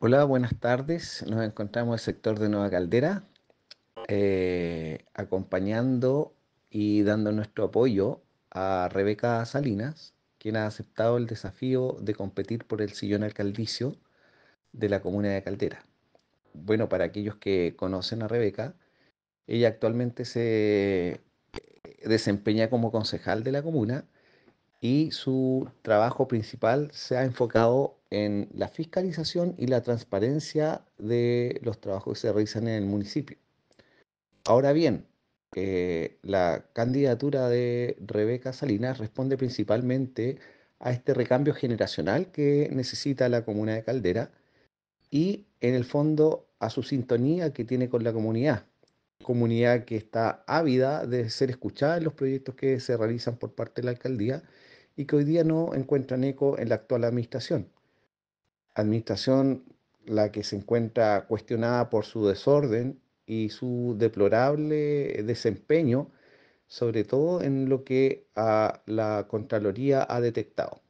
Hola, buenas tardes. Nos encontramos en el sector de Nueva Caldera, eh, acompañando y dando nuestro apoyo a Rebeca Salinas, quien ha aceptado el desafío de competir por el sillón alcaldicio de la comuna de Caldera. Bueno, para aquellos que conocen a Rebeca, ella actualmente se desempeña como concejal de la comuna y su trabajo principal se ha enfocado en la fiscalización y la transparencia de los trabajos que se realizan en el municipio. Ahora bien, eh, la candidatura de Rebeca Salinas responde principalmente a este recambio generacional que necesita la comuna de Caldera y en el fondo a su sintonía que tiene con la comunidad, comunidad que está ávida de ser escuchada en los proyectos que se realizan por parte de la alcaldía y que hoy día no encuentran eco en la actual administración. Administración la que se encuentra cuestionada por su desorden y su deplorable desempeño, sobre todo en lo que la Contraloría ha detectado.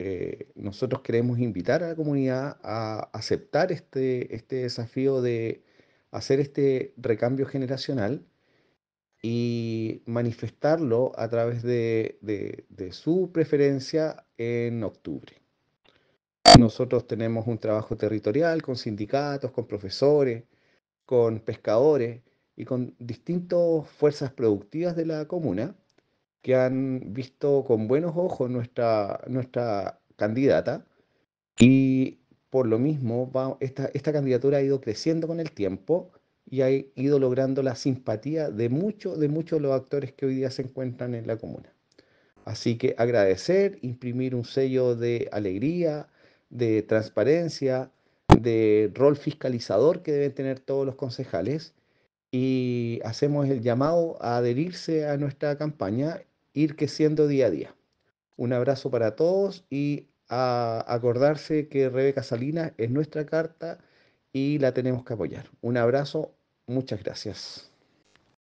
Eh, nosotros queremos invitar a la comunidad a aceptar este, este desafío de hacer este recambio generacional y manifestarlo a través de, su preferencia en octubre. Nosotros tenemos un trabajo territorial con sindicatos, con profesores, con pescadores y con distintas fuerzas productivas de la comuna que han visto con buenos ojos nuestra, nuestra candidata y por lo mismo esta, esta candidatura ha ido creciendo con el tiempo y ha ido logrando la simpatía de muchos de muchos los actores que hoy día se encuentran en la comuna. Así que agradecer, imprimir un sello de alegría, de transparencia, de rol fiscalizador que deben tener todos los concejales y hacemos el llamado a adherirse a nuestra campaña, ir creciendo día a día. Un abrazo para todos y a acordarse que Rebeca Salinas es nuestra carta y la tenemos que apoyar. Un abrazo Muchas gracias.